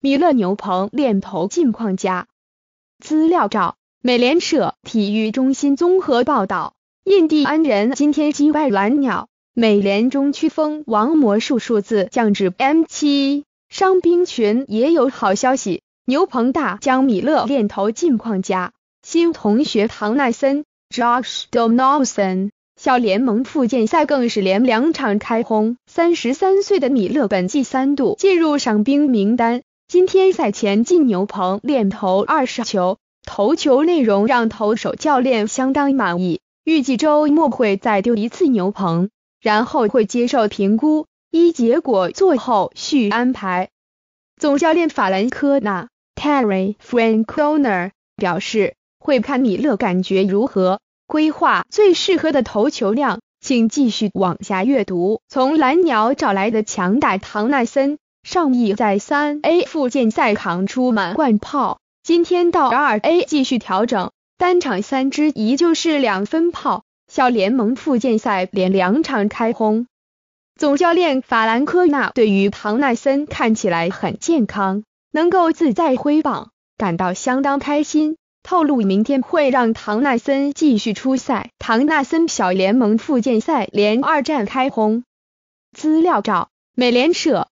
米勒牛棚链投近况佳。资料照。美联社体育中心综合报道：印第安人今天击败蓝鸟，美联中区封王魔术数字降至 M 七。伤兵群也有好消息，牛棚大将米勒链投近况佳。新同学唐奈森 （Josh Donaldson） 小联盟附件赛更是连两场开轰。三十三岁的米勒本季三度进入伤兵名单。今天赛前进牛棚练投二十球，投球内容让投手教练相当满意。预计周末会再丢一次牛棚，然后会接受评估，依结果做后续安排。总教练法兰科纳 （Terry Francona） 表示，会看米勒感觉如何，规划最适合的投球量。请继续往下阅读。从蓝鸟找来的强打唐纳森。上一在三 A 附件赛扛出满贯炮，今天到二 A 继续调整，单场三支依旧是两分炮。小联盟复件赛连两场开轰。总教练法兰科纳对于唐纳森看起来很健康，能够自在挥棒，感到相当开心。透露明天会让唐纳森继续出赛。唐纳森小联盟复件赛连二战开轰。资料照，美联社。